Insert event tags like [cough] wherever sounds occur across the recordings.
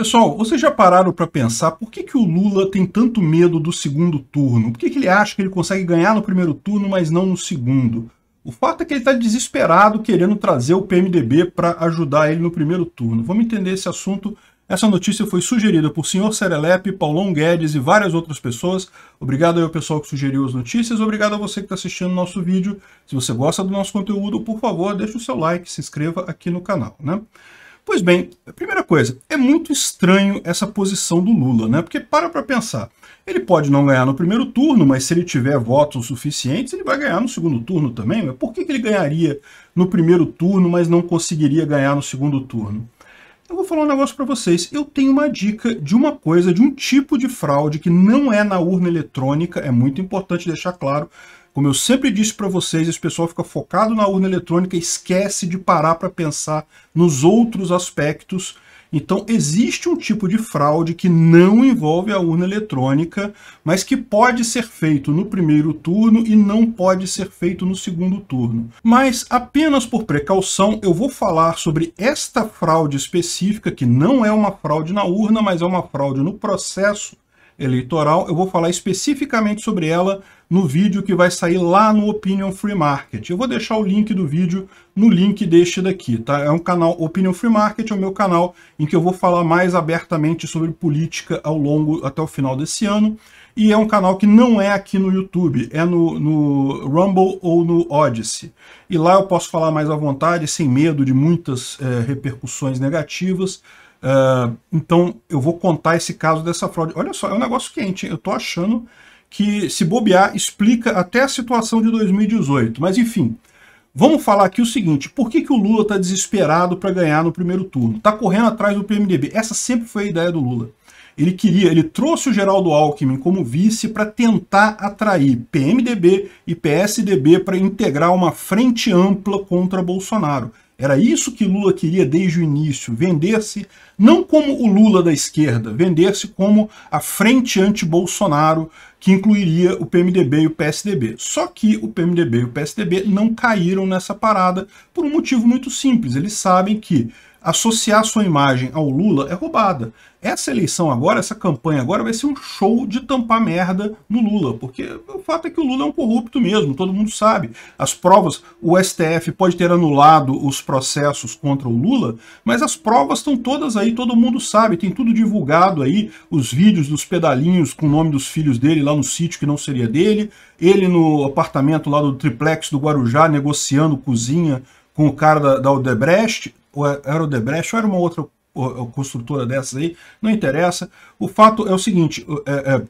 Pessoal, vocês já pararam para pensar por que, que o Lula tem tanto medo do segundo turno? Por que, que ele acha que ele consegue ganhar no primeiro turno, mas não no segundo? O fato é que ele está desesperado querendo trazer o PMDB para ajudar ele no primeiro turno. Vamos entender esse assunto. Essa notícia foi sugerida por senhor Serelepe, Paulão Guedes e várias outras pessoas. Obrigado aí ao pessoal que sugeriu as notícias. Obrigado a você que está assistindo o nosso vídeo. Se você gosta do nosso conteúdo, por favor, deixe o seu like, se inscreva aqui no canal. Né? Pois bem, a primeira coisa, é muito estranho essa posição do Lula, né? Porque para para pensar, ele pode não ganhar no primeiro turno, mas se ele tiver votos suficientes, ele vai ganhar no segundo turno também. Mas por que, que ele ganharia no primeiro turno, mas não conseguiria ganhar no segundo turno? Eu vou falar um negócio para vocês. Eu tenho uma dica de uma coisa, de um tipo de fraude que não é na urna eletrônica, é muito importante deixar claro, como eu sempre disse para vocês, esse pessoal fica focado na urna eletrônica e esquece de parar para pensar nos outros aspectos. Então existe um tipo de fraude que não envolve a urna eletrônica, mas que pode ser feito no primeiro turno e não pode ser feito no segundo turno. Mas apenas por precaução eu vou falar sobre esta fraude específica, que não é uma fraude na urna, mas é uma fraude no processo eleitoral. Eu vou falar especificamente sobre ela no vídeo que vai sair lá no Opinion Free Market. Eu vou deixar o link do vídeo no link deste daqui, tá? É um canal Opinion Free Market, é o meu canal em que eu vou falar mais abertamente sobre política ao longo, até o final desse ano. E é um canal que não é aqui no YouTube, é no, no Rumble ou no Odyssey. E lá eu posso falar mais à vontade, sem medo de muitas é, repercussões negativas, ah, então eu vou contar esse caso dessa fraude. Olha só, é um negócio quente, eu estou achando que se bobear explica até a situação de 2018. Mas enfim, vamos falar aqui o seguinte, por que, que o Lula está desesperado para ganhar no primeiro turno? Está correndo atrás do PMDB, essa sempre foi a ideia do Lula. Ele queria, ele trouxe o Geraldo Alckmin como vice para tentar atrair PMDB e PSDB para integrar uma frente ampla contra Bolsonaro. Era isso que Lula queria desde o início, vender-se não como o Lula da esquerda, vender-se como a frente anti-Bolsonaro, que incluiria o PMDB e o PSDB. Só que o PMDB e o PSDB não caíram nessa parada por um motivo muito simples. Eles sabem que associar sua imagem ao Lula é roubada. Essa eleição agora, essa campanha agora, vai ser um show de tampar merda no Lula, porque o fato é que o Lula é um corrupto mesmo, todo mundo sabe. As provas, o STF pode ter anulado os processos contra o Lula, mas as provas estão todas aí, todo mundo sabe, tem tudo divulgado aí, os vídeos dos pedalinhos com o nome dos filhos dele lá no sítio que não seria dele, ele no apartamento lá do triplex do Guarujá negociando cozinha com o cara da, da Odebrecht, ou era o Debrecht, ou era uma outra construtora dessas aí, não interessa. O fato é o seguinte, é, é,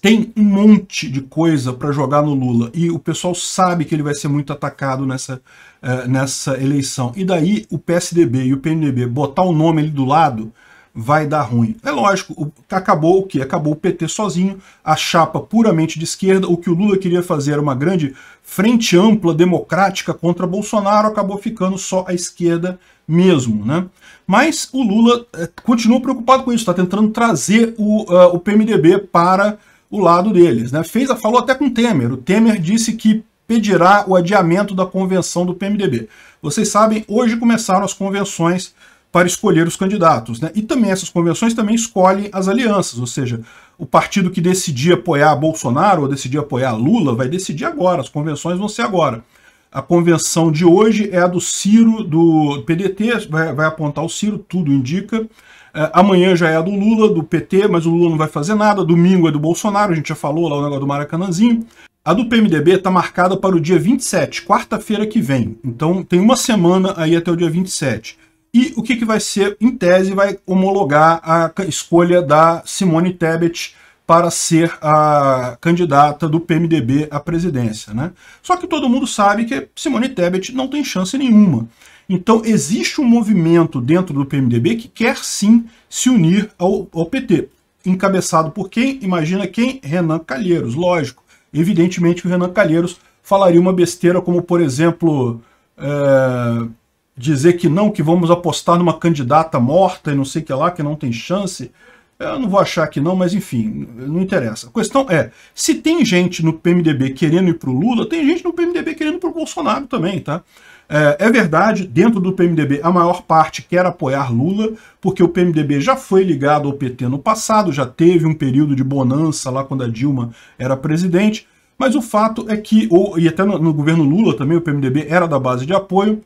tem um monte de coisa para jogar no Lula e o pessoal sabe que ele vai ser muito atacado nessa, é, nessa eleição. E daí o PSDB e o PNDB botar o nome ali do lado vai dar ruim. É lógico, acabou o que? Acabou o PT sozinho, a chapa puramente de esquerda, o que o Lula queria fazer era uma grande frente ampla democrática contra Bolsonaro, acabou ficando só a esquerda mesmo, né? Mas o Lula é, continua preocupado com isso, está tentando trazer o, uh, o PMDB para o lado deles, né? Fez, falou até com o Temer, o Temer disse que pedirá o adiamento da convenção do PMDB. Vocês sabem, hoje começaram as convenções para escolher os candidatos. Né? E também essas convenções também escolhem as alianças, ou seja, o partido que decidir apoiar Bolsonaro ou decidir apoiar Lula vai decidir agora, as convenções vão ser agora. A convenção de hoje é a do Ciro, do PDT, vai, vai apontar o Ciro, tudo indica. É, amanhã já é a do Lula, do PT, mas o Lula não vai fazer nada. Domingo é do Bolsonaro, a gente já falou lá o negócio do Maracanãzinho. A do PMDB está marcada para o dia 27, quarta-feira que vem. Então tem uma semana aí até o dia 27. E o que, que vai ser, em tese, vai homologar a escolha da Simone Tebet para ser a candidata do PMDB à presidência. Né? Só que todo mundo sabe que Simone Tebet não tem chance nenhuma. Então existe um movimento dentro do PMDB que quer sim se unir ao, ao PT. Encabeçado por quem? Imagina quem? Renan Calheiros, lógico. Evidentemente que o Renan Calheiros falaria uma besteira como, por exemplo... É dizer que não, que vamos apostar numa candidata morta e não sei o que lá, que não tem chance. Eu não vou achar que não, mas enfim, não interessa. A questão é, se tem gente no PMDB querendo ir para o Lula, tem gente no PMDB querendo ir para o Bolsonaro também, tá? É, é, verdade, dentro do PMDB, a maior parte quer apoiar Lula, porque o PMDB já foi ligado ao PT no passado, já teve um período de bonança lá quando a Dilma era presidente, mas o fato é que, ou, e até no, no governo Lula também, o PMDB era da base de apoio,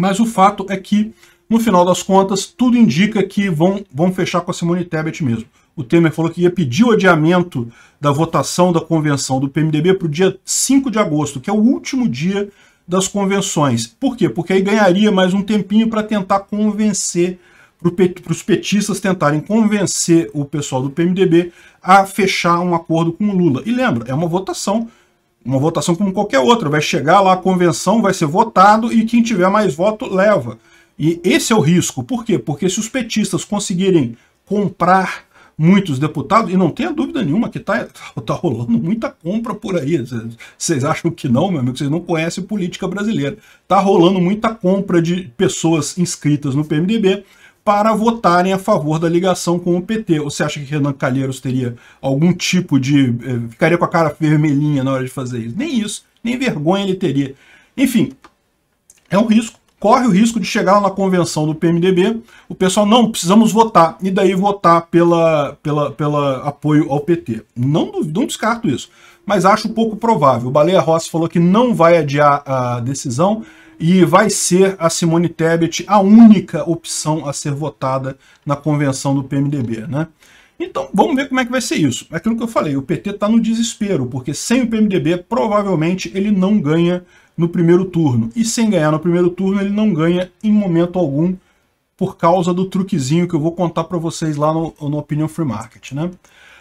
mas o fato é que, no final das contas, tudo indica que vão, vão fechar com a Simone Tebet mesmo. O Temer falou que ia pedir o adiamento da votação da convenção do PMDB para o dia 5 de agosto, que é o último dia das convenções. Por quê? Porque aí ganharia mais um tempinho para tentar convencer, para os petistas tentarem convencer o pessoal do PMDB a fechar um acordo com o Lula. E lembra, é uma votação. Uma votação como qualquer outra. Vai chegar lá a convenção, vai ser votado e quem tiver mais voto leva. E esse é o risco. Por quê? Porque se os petistas conseguirem comprar muitos deputados, e não tenha dúvida nenhuma que está [laughs] tá rolando muita compra por aí. Vocês acham que não, meu amigo? Vocês não conhecem política brasileira. Está rolando muita compra de pessoas inscritas no PMDB para votarem a favor da ligação com o PT. Você acha que Renan Calheiros teria algum tipo de... Eh, ficaria com a cara vermelhinha na hora de fazer isso? Nem isso, nem vergonha ele teria. Enfim, é um risco. Corre o risco de chegar na convenção do PMDB, o pessoal, não, precisamos votar, e daí votar pela, pela, pela apoio ao PT. Não, duvido, não descarto isso, mas acho pouco provável. O Baleia Rossi falou que não vai adiar a decisão, e vai ser a Simone Tebet a única opção a ser votada na convenção do PMDB, né? Então, vamos ver como é que vai ser isso. É aquilo que eu falei, o PT está no desespero, porque sem o PMDB, provavelmente ele não ganha no primeiro turno. E sem ganhar no primeiro turno, ele não ganha em momento algum por causa do truquezinho que eu vou contar para vocês lá no, no Opinion Free Market. Né?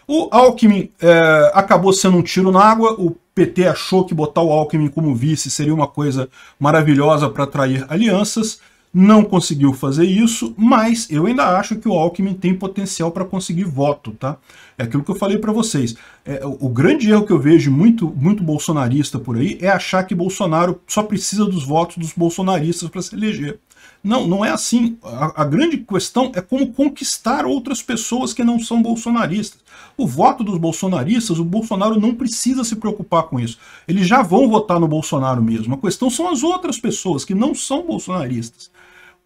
O Alckmin é, acabou sendo um tiro na água, o PT achou que botar o Alckmin como vice seria uma coisa maravilhosa para atrair alianças, não conseguiu fazer isso, mas eu ainda acho que o Alckmin tem potencial para conseguir voto, tá? É aquilo que eu falei para vocês. É, o grande erro que eu vejo muito, muito bolsonarista por aí é achar que Bolsonaro só precisa dos votos dos bolsonaristas para se eleger. Não, não é assim. A, a, grande questão é como conquistar outras pessoas que não são bolsonaristas. O voto dos bolsonaristas, o Bolsonaro não precisa se preocupar com isso. Eles já vão votar no Bolsonaro mesmo. A questão são as outras pessoas que não são bolsonaristas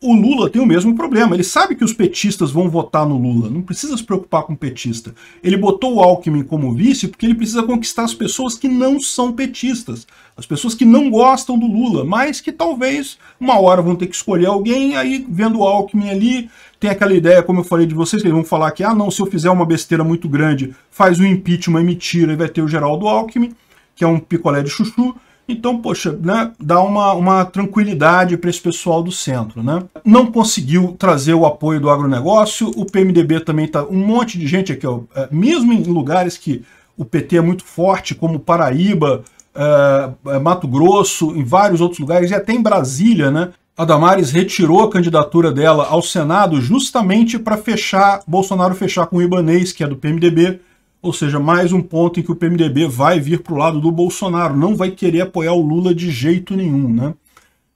o Lula tem o mesmo problema. Ele sabe que os petistas vão votar no Lula. Não precisa se preocupar com petista. Ele botou o Alckmin como vice porque ele precisa conquistar as pessoas que não são petistas. As pessoas que não gostam do Lula, mas que talvez uma hora vão ter que escolher alguém. Aí, vendo o Alckmin ali, tem aquela ideia, como eu falei de vocês, que eles vão falar que, ah, não, se eu fizer uma besteira muito grande, faz um impeachment e é me tira e vai ter o Geraldo Alckmin, que é um picolé de chuchu. Então, poxa, né, dá uma, uma tranquilidade para esse pessoal do centro. Né? Não conseguiu trazer o apoio do agronegócio, o PMDB também está... Um monte de gente aqui, ó, é, mesmo em lugares que o PT é muito forte, como Paraíba, é, é, Mato Grosso, em vários outros lugares, e até em Brasília, né? A Damares retirou a candidatura dela ao Senado justamente para fechar, Bolsonaro fechar com o Ibanês, que é do PMDB, ou seja, mais um ponto em que o PMDB vai vir para o lado do Bolsonaro, não vai querer apoiar o Lula de jeito nenhum, né?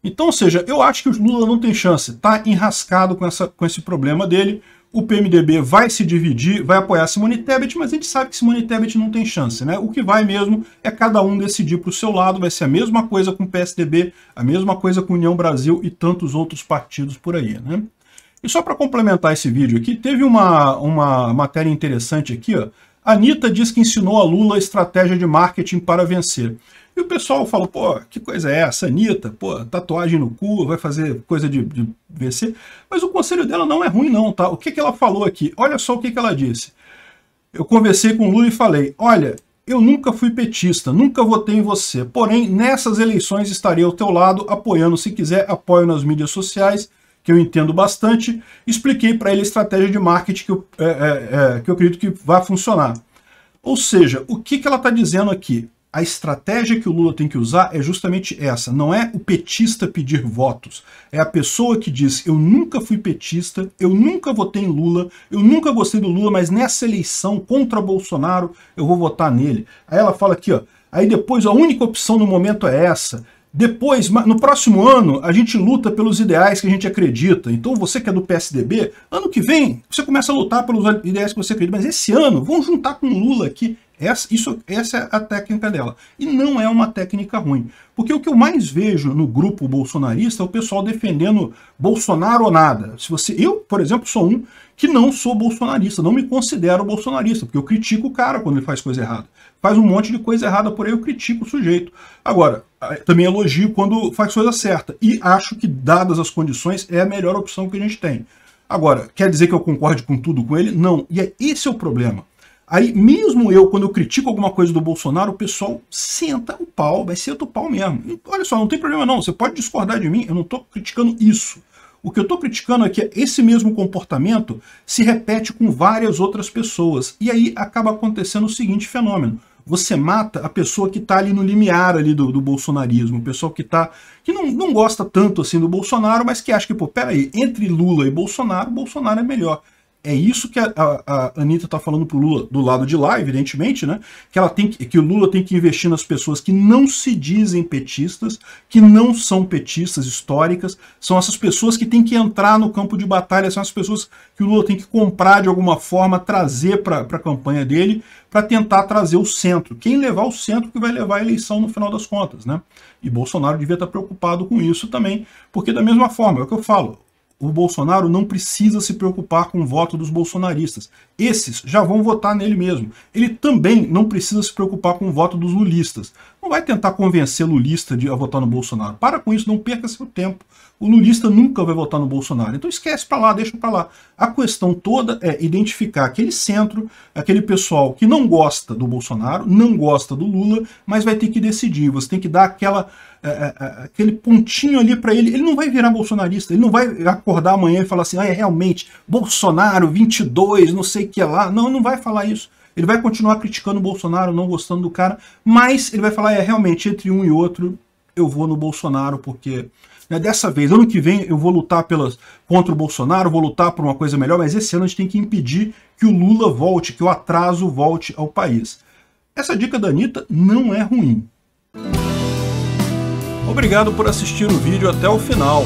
Então, ou seja, eu acho que o Lula não tem chance, está enrascado com, essa, com esse problema dele, o PMDB vai se dividir, vai apoiar Simone Tebet, mas a gente sabe que Simone Tebet não tem chance, né? O que vai mesmo é cada um decidir para o seu lado, vai ser a mesma coisa com o PSDB, a mesma coisa com União Brasil e tantos outros partidos por aí, né? E só para complementar esse vídeo aqui, teve uma, uma matéria interessante aqui, ó, Anitta diz que ensinou a Lula a estratégia de marketing para vencer. E o pessoal fala, pô, que coisa é essa, Anitta? Pô, tatuagem no cu, vai fazer coisa de, de vencer. Mas o conselho dela não é ruim não, tá? O que, que ela falou aqui? Olha só o que, que ela disse. Eu conversei com o Lula e falei, olha, eu nunca fui petista, nunca votei em você. Porém, nessas eleições estarei ao teu lado, apoiando se quiser, apoio nas mídias sociais, que eu entendo bastante, expliquei para ele a estratégia de marketing que eu, é, é, é, que eu acredito que vai funcionar. Ou seja, o que, que ela está dizendo aqui? A estratégia que o Lula tem que usar é justamente essa. Não é o petista pedir votos. É a pessoa que diz: eu nunca fui petista, eu nunca votei em Lula, eu nunca gostei do Lula, mas nessa eleição contra Bolsonaro eu vou votar nele. Aí ela fala aqui, ó. Aí depois a única opção no momento é essa. Depois, no próximo ano, a gente luta pelos ideais que a gente acredita. Então, você que é do PSDB, ano que vem, você começa a lutar pelos ideais que você acredita. Mas esse ano, vamos juntar com Lula aqui. Essa, isso, essa é a técnica dela. E não é uma técnica ruim. Porque o que eu mais vejo no grupo bolsonarista é o pessoal defendendo Bolsonaro ou nada. Se você, eu, por exemplo, sou um que não sou bolsonarista, não me considero bolsonarista, porque eu critico o cara quando ele faz coisa errada. Faz um monte de coisa errada, por aí eu critico o sujeito. Agora, também elogio quando faz coisa certa. E acho que, dadas as condições, é a melhor opção que a gente tem. Agora, quer dizer que eu concorde com tudo com ele? Não. E é, esse é o problema. Aí, mesmo eu, quando eu critico alguma coisa do Bolsonaro, o pessoal senta o pau, vai ser o pau mesmo. E, olha só, não tem problema não, você pode discordar de mim, eu não estou criticando isso. O que eu estou criticando é que esse mesmo comportamento se repete com várias outras pessoas. E aí acaba acontecendo o seguinte fenômeno você mata a pessoa que está ali no limiar ali do, do bolsonarismo, o pessoal que tá que não, não gosta tanto assim do Bolsonaro, mas que acha que, pô, peraí, entre Lula e Bolsonaro, Bolsonaro é melhor. É isso que a, a, a Anitta está falando pro Lula, do lado de lá, evidentemente, né? Que, ela tem que, que o Lula tem que investir nas pessoas que não se dizem petistas, que não são petistas históricas, são essas pessoas que têm que entrar no campo de batalha, são as pessoas que o Lula tem que comprar de alguma forma, trazer para a campanha dele, para tentar trazer o centro. Quem levar o centro que vai levar a eleição no final das contas, né? E Bolsonaro devia estar tá preocupado com isso também, porque da mesma forma, é o que eu falo, o Bolsonaro não precisa se preocupar com o voto dos bolsonaristas. Esses já vão votar nele mesmo. Ele também não precisa se preocupar com o voto dos lulistas. Não vai tentar convencer lulista de a votar no Bolsonaro. Para com isso, não perca seu tempo. O lulista nunca vai votar no Bolsonaro. Então esquece para lá, deixa para lá. A questão toda é identificar aquele centro, aquele pessoal que não gosta do Bolsonaro, não gosta do Lula, mas vai ter que decidir. Você tem que dar aquela eh, eh, eh, aquele pontinho ali para ele, ele não vai virar bolsonarista, ele não vai acordar amanhã e falar assim, ah, é realmente Bolsonaro 22, não sei o que lá. Não, não vai falar isso. Ele vai continuar criticando o Bolsonaro, não gostando do cara, mas ele vai falar, é, realmente, entre um e outro, eu vou no Bolsonaro, porque né, dessa vez, ano que vem, eu vou lutar pelas, contra o Bolsonaro, vou lutar por uma coisa melhor, mas esse ano a gente tem que impedir que o Lula volte, que o atraso volte ao país. Essa dica da Anitta não é ruim. Obrigado por assistir o vídeo até o final.